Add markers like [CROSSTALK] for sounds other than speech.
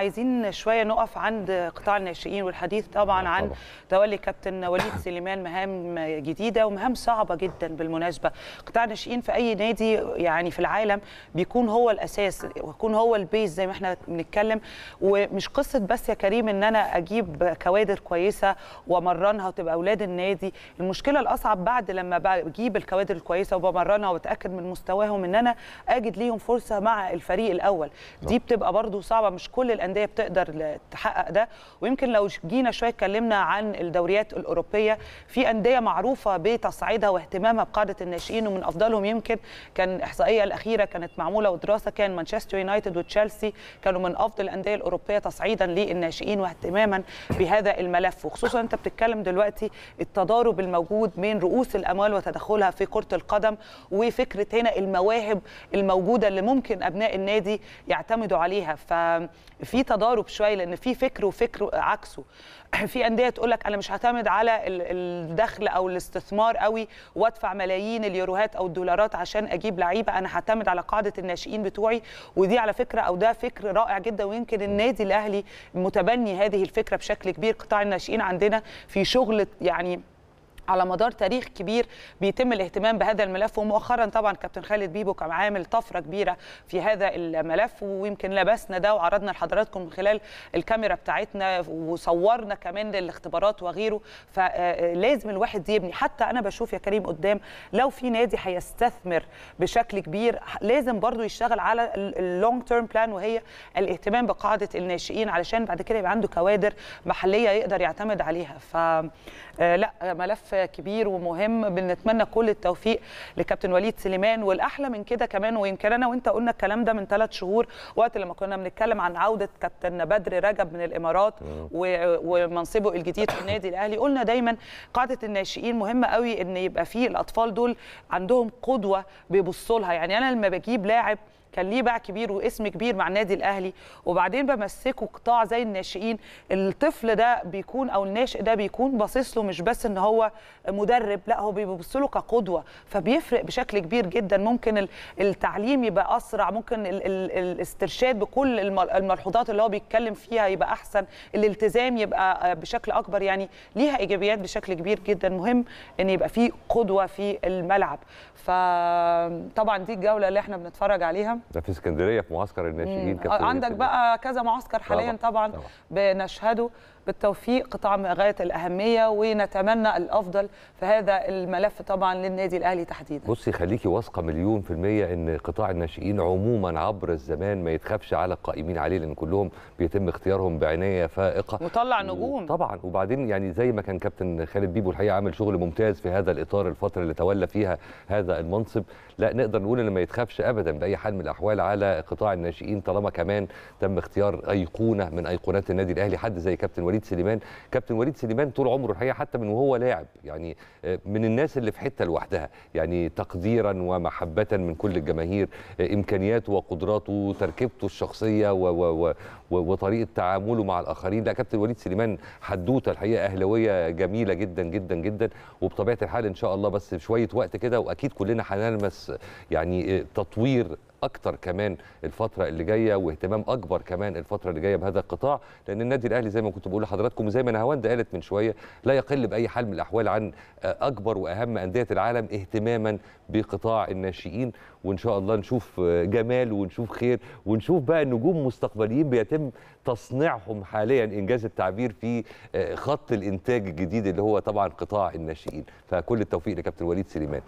عايزين شويه نقف عند قطاع الناشئين والحديث طبعا عن طبعا. تولي كابتن وليد [COUGHS] سليمان مهام جديده ومهام صعبه جدا بالمناسبه قطاع الناشئين في اي نادي يعني في العالم بيكون هو الاساس ويكون هو البيز زي ما احنا بنتكلم ومش قصه بس يا كريم ان انا اجيب كوادر كويسه وامرنها وتبقى اولاد النادي المشكله الاصعب بعد لما بجيب الكوادر الكويسه وبمرنها واتاكد من مستواهم ان انا اجد ليهم فرصه مع الفريق الاول دي بتبقى برضو صعبه مش كل الأندية الانديه بتقدر تحقق ده ويمكن لو جينا شويه اتكلمنا عن الدوريات الاوروبيه في انديه معروفه بتصعيدها واهتمامها بقاعده الناشئين ومن افضلهم يمكن كان احصائيه الاخيره كانت معموله ودراسه كان مانشستر يونايتد وتشيلسي كانوا من افضل الانديه الاوروبيه تصعيدا للناشئين واهتماما بهذا الملف وخصوصا انت بتتكلم دلوقتي التضارب الموجود بين رؤوس الاموال وتدخلها في كره القدم وفكره هنا المواهب الموجوده اللي ممكن ابناء النادي يعتمدوا عليها ففي في تضارب شويه لان في فكر وفكر عكسه [CLEARS THROAT] في انديه تقول لك انا مش هعتمد على الدخل او الاستثمار قوي وادفع ملايين اليوروهات او الدولارات عشان اجيب لعيبه انا هعتمد على قاعده الناشئين بتوعي ودي على فكره او ده فكر رائع جدا ويمكن النادي الاهلي متبني هذه الفكره بشكل كبير قطاع الناشئين عندنا في شغل يعني على مدار تاريخ كبير بيتم الاهتمام بهذا الملف ومؤخرا طبعا كابتن خالد بيبو كان عامل طفره كبيره في هذا الملف ويمكن لبسنا ده وعرضنا لحضراتكم من خلال الكاميرا بتاعتنا وصورنا كمان الاختبارات وغيره فلازم الواحد يبني حتى انا بشوف يا كريم قدام لو في نادي هيستثمر بشكل كبير لازم برضو يشتغل على اللونج تيرم بلان وهي الاهتمام بقاعده الناشئين علشان بعد كده يبقى عنده كوادر محليه يقدر يعتمد عليها ف آه، لا ملف كبير ومهم بنتمنى كل التوفيق لكابتن وليد سليمان والاحلى من كده كمان ويمكن انا وانت قلنا الكلام ده من ثلاث شهور وقت لما كنا بنتكلم عن عوده كابتن بدر رجب من الامارات ومنصبه الجديد في النادي الاهلي قلنا دايما قاعده الناشئين مهمه قوي ان يبقى فيه الاطفال دول عندهم قدوه بيبصوا لها يعني انا لما بجيب لاعب كان ليه باع كبير واسم كبير مع النادي الاهلي وبعدين بمسكه قطاع زي الناشئين الطفل ده بيكون او الناشئ ده بيكون باصص له مش بس ان هو مدرب لا هو بيبص له كقدوه فبيفرق بشكل كبير جدا ممكن التعليم يبقى اسرع ممكن الاسترشاد بكل الملحوظات اللي هو بيتكلم فيها يبقى احسن الالتزام يبقى بشكل اكبر يعني ليها ايجابيات بشكل كبير جدا مهم ان يبقى في قدوه في الملعب فطبعا دي الجوله اللي احنا بنتفرج عليها أيوة. ده في اسكندريه في معسكر الناشئين عندك بقى كذا معسكر حاليا طبعا, طبعا. بنشهده بالتوفيق قطاع غايه الاهميه ونتمنى الافضل في هذا الملف طبعا للنادي الاهلي تحديدا بصي خليكي واثقه مليون في الميه ان قطاع الناشئين عموما عبر الزمان ما يتخافش على القائمين عليه لان كلهم بيتم اختيارهم بعنايه فائقه مطلع نجوم طبعا وبعدين يعني زي ما كان كابتن خالد بيبو الحقيقه عامل شغل ممتاز في هذا الاطار الفتره اللي تولى فيها هذا المنصب لا نقدر نقول ان ما يتخافش ابدا باي حال من الاحوال على قطاع الناشئين طالما كمان تم اختيار ايقونه من ايقونات النادي الاهلي حد زي كابتن وليد سليمان كابتن وليد سليمان طول عمره الحقيقه حتى من وهو لاعب يعني آه، من الناس اللي في حته لوحدها يعني تقديرا ومحبه من كل الجماهير آه، امكانياته وقدراته تركيبته الشخصيه و و و وطريقه تعامله مع الاخرين لا كابتن وليد سليمان حدوته الحقيقه اهلاويه جميله جدا جدا جدا وبطبيعه الحال ان شاء الله بس شويه وقت كده واكيد كلنا هنلمس يعني آه، تطوير اكتر كمان الفتره اللي جايه واهتمام اكبر كمان الفتره اللي جايه بهذا القطاع لان النادي الاهلي زي ما كنت بقول لحضراتكم وزي ما نهاوندا قالت من شويه لا يقل باي حال من الاحوال عن آه، اكبر واهم انديه العالم اهتماما بقطاع الناشئين وان شاء الله نشوف آه، جمال ونشوف خير ونشوف بقى النجوم مستقبليين بيتم تصنيعهم حاليا انجاز التعبير في آه، خط الانتاج الجديد اللي هو طبعا قطاع الناشئين فكل التوفيق لكابتن وليد سليمان